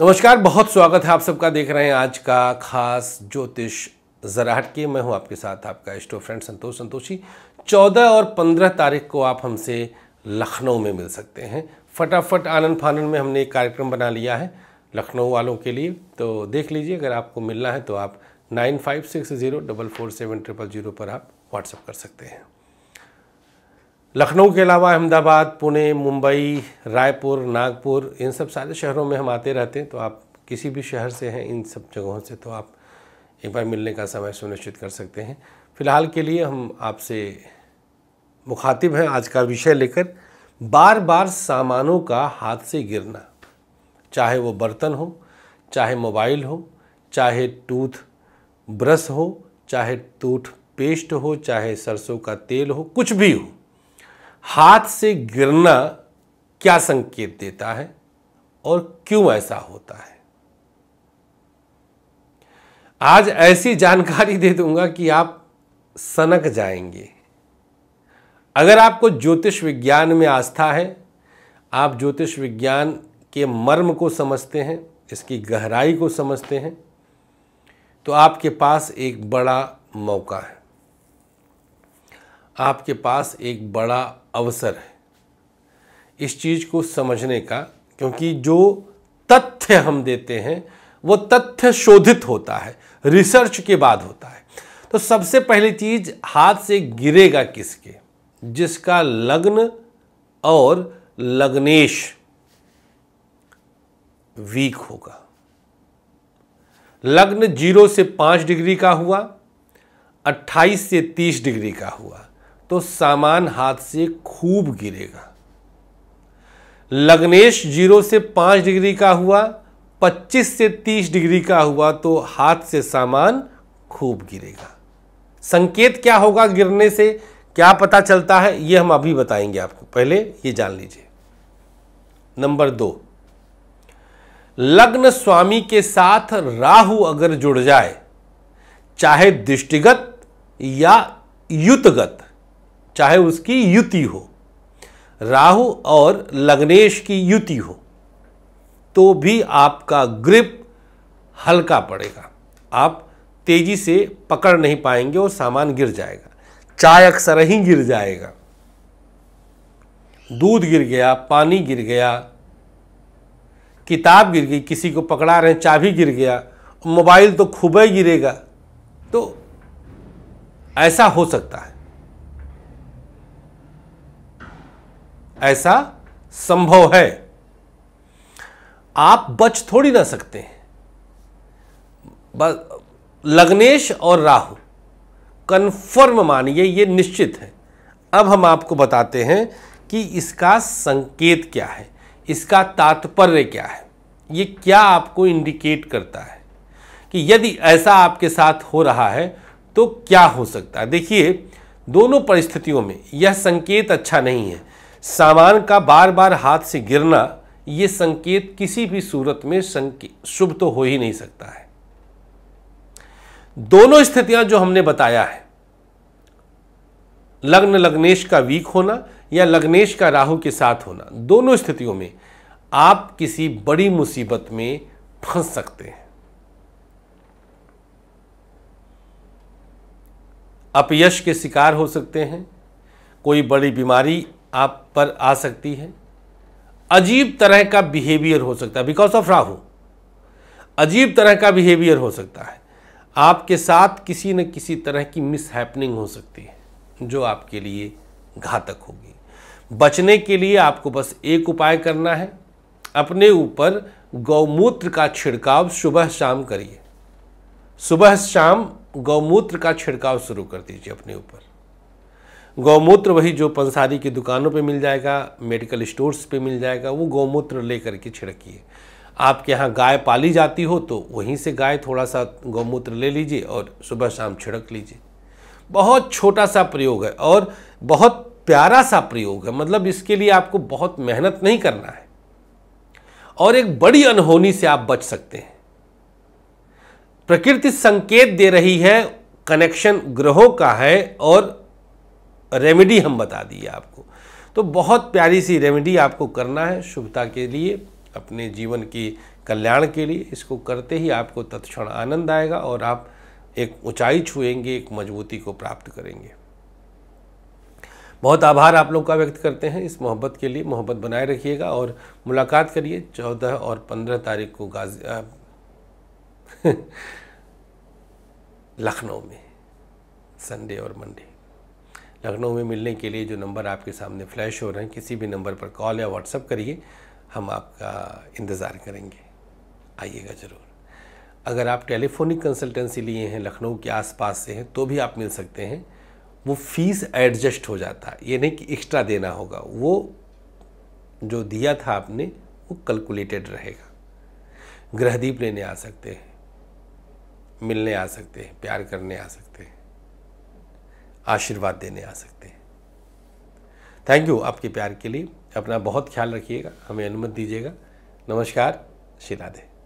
नमस्कार बहुत स्वागत है आप सबका देख रहे हैं आज का खास ज्योतिष जराहट के मैं हूं आपके साथ आपका स्टो फ्रेंड संतोष संतोषी 14 और 15 तारीख को आप हमसे लखनऊ में मिल सकते हैं फटाफट आनंद फानन में हमने एक कार्यक्रम बना लिया है लखनऊ वालों के लिए तो देख लीजिए अगर आपको मिलना है तो आप nine five six zero double four seven triple zero पर आप व्हाट्सअप कर सकते हैं लखनऊ के अलावा अहमदाबाद पुणे मुंबई रायपुर नागपुर इन सब सारे शहरों में हम आते रहते हैं तो आप किसी भी शहर से हैं इन सब जगहों से तो आप एक बार मिलने का समय सुनिश्चित कर सकते हैं फ़िलहाल के लिए हम आपसे मुखातिब हैं आज का विषय लेकर बार बार सामानों का हाथ से गिरना चाहे वो बर्तन हो चाहे मोबाइल हो चाहे टूथ ब्रश हो चाहे टूथ पेस्ट हो चाहे सरसों का तेल हो कुछ भी हो हाथ से गिरना क्या संकेत देता है और क्यों ऐसा होता है आज ऐसी जानकारी दे दूंगा कि आप सनक जाएंगे अगर आपको ज्योतिष विज्ञान में आस्था है आप ज्योतिष विज्ञान के मर्म को समझते हैं इसकी गहराई को समझते हैं तो आपके पास एक बड़ा मौका है आपके पास एक बड़ा अवसर है इस चीज़ को समझने का क्योंकि जो तथ्य हम देते हैं वो तथ्य शोधित होता है रिसर्च के बाद होता है तो सबसे पहली चीज हाथ से गिरेगा किसके जिसका लग्न और लग्नेश वीक होगा लग्न जीरो से पांच डिग्री का हुआ अट्ठाईस से तीस डिग्री का हुआ तो सामान हाथ से खूब गिरेगा लग्नेश जीरो से पांच डिग्री का हुआ पच्चीस से तीस डिग्री का हुआ तो हाथ से सामान खूब गिरेगा संकेत क्या होगा गिरने से क्या पता चलता है यह हम अभी बताएंगे आपको पहले यह जान लीजिए नंबर दो लग्न स्वामी के साथ राहु अगर जुड़ जाए चाहे दृष्टिगत या युतगत चाहे उसकी युति हो राहु और लग्नेश की युति हो तो भी आपका ग्रिप हल्का पड़ेगा आप तेजी से पकड़ नहीं पाएंगे और सामान गिर जाएगा चाय अक्सर ही गिर जाएगा दूध गिर गया पानी गिर गया किताब गिर गई किसी को पकड़ा रहे हैं चाबी गिर गया मोबाइल तो खूब गिरेगा तो ऐसा हो सकता है ऐसा संभव है आप बच थोड़ी ना सकते हैं लग्नेश और राहु कन्फर्म मानिए ये निश्चित है अब हम आपको बताते हैं कि इसका संकेत क्या है इसका तात्पर्य क्या है ये क्या आपको इंडिकेट करता है कि यदि ऐसा आपके साथ हो रहा है तो क्या हो सकता है देखिए दोनों परिस्थितियों में यह संकेत अच्छा नहीं है सामान का बार बार हाथ से गिरना ये संकेत किसी भी सूरत में शुभ तो हो ही नहीं सकता है दोनों स्थितियां जो हमने बताया है लग्न लग्नेश का वीक होना या लग्नेश का राहु के साथ होना दोनों स्थितियों में आप किसी बड़ी मुसीबत में फंस सकते हैं अपयश के शिकार हो सकते हैं कोई बड़ी बीमारी आप पर आ सकती है अजीब तरह का बिहेवियर हो सकता है बिकॉज ऑफ राहु अजीब तरह का बिहेवियर हो सकता है आपके साथ किसी न किसी तरह की मिस हैपनिंग हो सकती है जो आपके लिए घातक होगी बचने के लिए आपको बस एक उपाय करना है अपने ऊपर गौमूत्र का छिड़काव सुबह शाम करिए सुबह शाम गौमूत्र का छिड़काव शुरू कर दीजिए अपने ऊपर गौमूत्र वही जो पंसारी की दुकानों पे मिल जाएगा मेडिकल स्टोर्स पे मिल जाएगा वो गौमूत्र ले करके छिड़किए आपके यहाँ गाय पाली जाती हो तो वहीं से गाय थोड़ा सा गौमूत्र ले लीजिए और सुबह शाम छिड़क लीजिए बहुत छोटा सा प्रयोग है और बहुत प्यारा सा प्रयोग है मतलब इसके लिए आपको बहुत मेहनत नहीं करना है और एक बड़ी अनहोनी से आप बच सकते हैं प्रकृति संकेत दे रही है कनेक्शन ग्रहों का है और रेमेडी हम बता दिए आपको तो बहुत प्यारी सी रेमेडी आपको करना है शुभता के लिए अपने जीवन की कल्याण के लिए इसको करते ही आपको तत्क्षण आनंद आएगा और आप एक ऊंचाई छुएंगे एक मजबूती को प्राप्त करेंगे बहुत आभार आप लोग का व्यक्त करते हैं इस मोहब्बत के लिए मोहब्बत बनाए रखिएगा और मुलाकात करिए चौदह और पंद्रह तारीख को गाजी लखनऊ में संडे और मंडे लखनऊ में मिलने के लिए जो नंबर आपके सामने फ्लैश हो रहे हैं किसी भी नंबर पर कॉल या व्हाट्सअप करिए हम आपका इंतज़ार करेंगे आइएगा ज़रूर अगर आप टेलीफोनिक कंसल्टेंसी लिए हैं लखनऊ के आसपास से हैं तो भी आप मिल सकते हैं वो फीस एडजस्ट हो जाता है ये नहीं कि एक्स्ट्रा देना होगा वो जो दिया था आपने वो कैलकुलेटेड रहेगा ग्रहदीप लेने आ सकते हैं मिलने आ सकते हैं प्यार करने आ सकते हैं आशीर्वाद देने आ सकते हैं थैंक यू आपके प्यार के लिए अपना बहुत ख्याल रखिएगा हमें अनुमति दीजिएगा नमस्कार श्री राधे